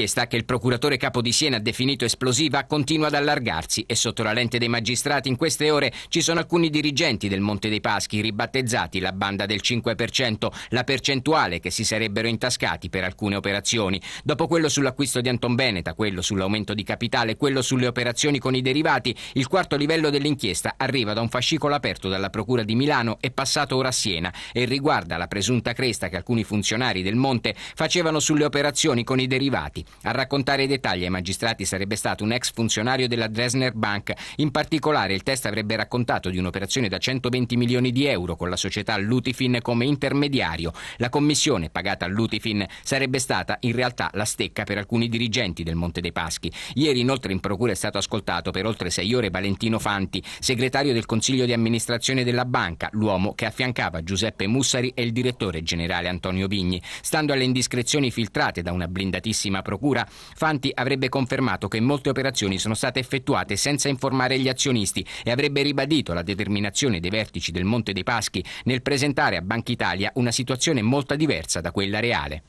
L'inchiesta che il procuratore capo di Siena ha definito esplosiva continua ad allargarsi e sotto la lente dei magistrati in queste ore ci sono alcuni dirigenti del Monte dei Paschi ribattezzati la banda del 5%, la percentuale che si sarebbero intascati per alcune operazioni. Dopo quello sull'acquisto di Anton Beneta, quello sull'aumento di capitale, quello sulle operazioni con i derivati, il quarto livello dell'inchiesta arriva da un fascicolo aperto dalla Procura di Milano e passato ora a Siena e riguarda la presunta cresta che alcuni funzionari del Monte facevano sulle operazioni con i derivati. A raccontare i dettagli ai magistrati sarebbe stato un ex funzionario della Dresner Bank. In particolare il test avrebbe raccontato di un'operazione da 120 milioni di euro con la società Lutifin come intermediario. La commissione pagata a Lutifin sarebbe stata in realtà la stecca per alcuni dirigenti del Monte dei Paschi. Ieri inoltre in procura è stato ascoltato per oltre sei ore Valentino Fanti, segretario del Consiglio di amministrazione della banca, l'uomo che affiancava Giuseppe Mussari e il direttore generale Antonio Vigni. Stando alle indiscrezioni filtrate da una blindatissima procura, procura, Fanti avrebbe confermato che molte operazioni sono state effettuate senza informare gli azionisti e avrebbe ribadito la determinazione dei vertici del Monte dei Paschi nel presentare a Banca Italia una situazione molto diversa da quella reale.